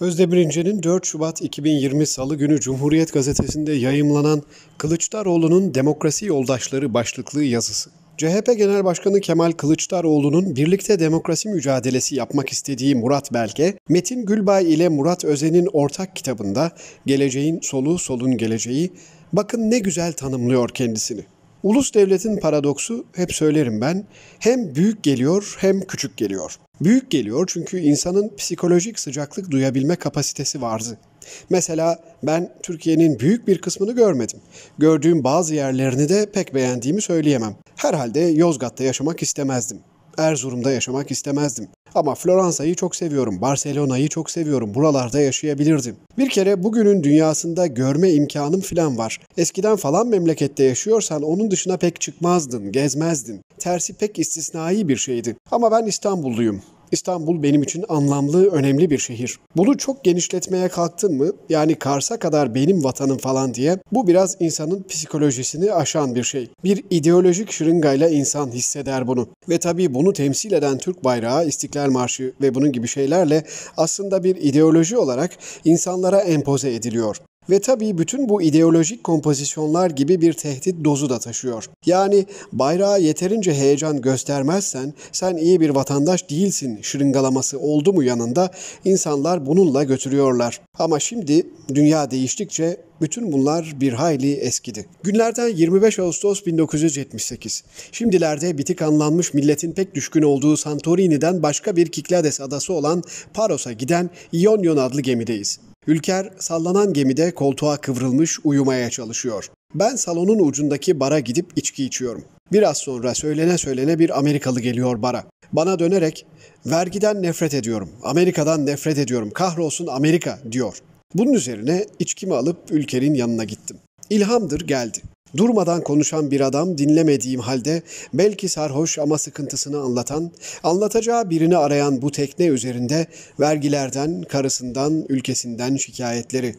Özde Birince'nin 4 Şubat 2020 Salı günü Cumhuriyet Gazetesi'nde yayımlanan Kılıçdaroğlu'nun Demokrasi Yoldaşları başlıklı yazısı. CHP Genel Başkanı Kemal Kılıçdaroğlu'nun birlikte demokrasi mücadelesi yapmak istediği Murat Belge, Metin Gülbay ile Murat Özen'in ortak kitabında Geleceğin Solu Solun Geleceği, bakın ne güzel tanımlıyor kendisini. Ulus devletin paradoksu hep söylerim ben. Hem büyük geliyor hem küçük geliyor. Büyük geliyor çünkü insanın psikolojik sıcaklık duyabilme kapasitesi vardı. Mesela ben Türkiye'nin büyük bir kısmını görmedim. Gördüğüm bazı yerlerini de pek beğendiğimi söyleyemem. Herhalde Yozgat'ta yaşamak istemezdim. Erzurum'da yaşamak istemezdim. Ama Floransa'yı çok seviyorum, Barcelona'yı çok seviyorum. Buralarda yaşayabilirdim. Bir kere bugünün dünyasında görme imkanım filan var. Eskiden falan memlekette yaşıyorsan onun dışına pek çıkmazdın, gezmezdin. Tersi pek istisnai bir şeydi. Ama ben İstanbulluyum. İstanbul benim için anlamlı, önemli bir şehir. Bunu çok genişletmeye kalktın mı? Yani Kars'a kadar benim vatanım falan diye bu biraz insanın psikolojisini aşan bir şey. Bir ideolojik şırıngayla insan hisseder bunu. Ve tabii bunu temsil eden Türk bayrağı, İstiklal Marşı ve bunun gibi şeylerle aslında bir ideoloji olarak insanlara empoze ediliyor. Ve tabii bütün bu ideolojik kompozisyonlar gibi bir tehdit dozu da taşıyor. Yani bayrağa yeterince heyecan göstermezsen sen iyi bir vatandaş değilsin şırıngalaması oldu mu yanında insanlar bununla götürüyorlar. Ama şimdi dünya değiştikçe bütün bunlar bir hayli eskidi. Günlerden 25 Ağustos 1978. Şimdilerde bitik anlanmış milletin pek düşkün olduğu Santorini'den başka bir Kiklades adası olan Paros'a giden Ionion adlı gemideyiz. Ülker sallanan gemide koltuğa kıvrılmış uyumaya çalışıyor. Ben salonun ucundaki bara gidip içki içiyorum. Biraz sonra söylene söylene bir Amerikalı geliyor bara. Bana dönerek vergiden nefret ediyorum, Amerika'dan nefret ediyorum, kahrolsun Amerika diyor. Bunun üzerine içkimi alıp Ülker'in yanına gittim. İlhamdır geldi. Durmadan konuşan bir adam dinlemediğim halde belki sarhoş ama sıkıntısını anlatan, anlatacağı birini arayan bu tekne üzerinde vergilerden, karısından, ülkesinden şikayetleri.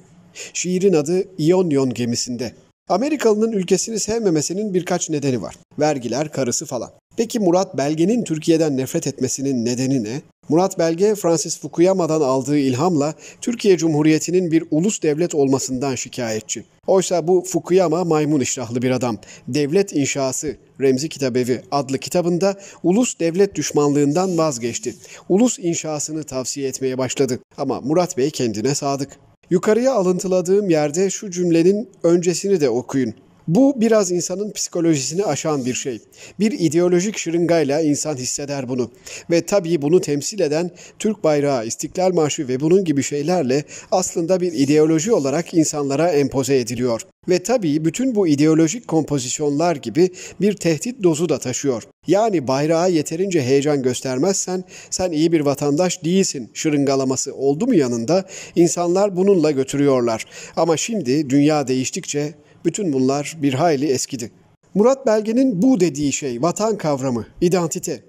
Şiirin adı İonyon gemisinde. Amerikalının ülkesini sevmemesinin birkaç nedeni var. Vergiler, karısı falan. Peki Murat Belge'nin Türkiye'den nefret etmesinin nedeni ne? Murat Belge, Francis Fukuyama'dan aldığı ilhamla Türkiye Cumhuriyeti'nin bir ulus devlet olmasından şikayetçi. Oysa bu Fukuyama maymun iştahlı bir adam. Devlet İnşası Remzi Kitabevi adlı kitabında ulus devlet düşmanlığından vazgeçti. Ulus inşasını tavsiye etmeye başladı. Ama Murat Bey kendine sadık. Yukarıya alıntıladığım yerde şu cümlenin öncesini de okuyun. Bu biraz insanın psikolojisini aşan bir şey. Bir ideolojik şırıngayla insan hisseder bunu. Ve tabii bunu temsil eden Türk bayrağı, İstiklal Marşı ve bunun gibi şeylerle aslında bir ideoloji olarak insanlara empoze ediliyor. Ve tabii bütün bu ideolojik kompozisyonlar gibi bir tehdit dozu da taşıyor. Yani bayrağa yeterince heyecan göstermezsen sen iyi bir vatandaş değilsin şırıngalaması oldu mu yanında insanlar bununla götürüyorlar. Ama şimdi dünya değiştikçe bütün bunlar bir hayli eskidi. Murat Belge'nin bu dediği şey vatan kavramı, identite.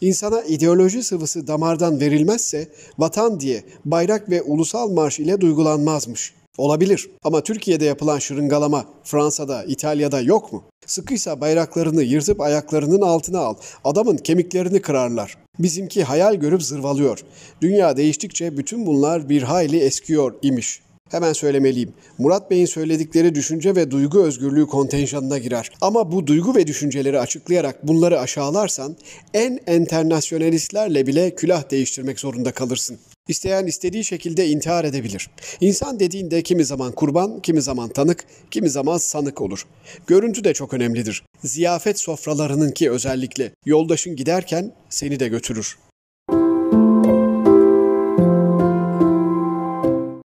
İnsana ideoloji sıvısı damardan verilmezse vatan diye bayrak ve ulusal marş ile duygulanmazmış. Olabilir ama Türkiye'de yapılan şırıngalama Fransa'da, İtalya'da yok mu? Sıkıysa bayraklarını yırtıp ayaklarının altına al. Adamın kemiklerini kırarlar. Bizimki hayal görüp zırvalıyor. Dünya değiştikçe bütün bunlar bir hayli eskiyor imiş.'' Hemen söylemeliyim. Murat Bey'in söyledikleri düşünce ve duygu özgürlüğü kontenjanına girer. Ama bu duygu ve düşünceleri açıklayarak bunları aşağılarsan en enternasyonalistlerle bile külah değiştirmek zorunda kalırsın. İsteyen istediği şekilde intihar edebilir. İnsan dediğinde kimi zaman kurban, kimi zaman tanık, kimi zaman sanık olur. Görüntü de çok önemlidir. Ziyafet sofralarının ki özellikle yoldaşın giderken seni de götürür.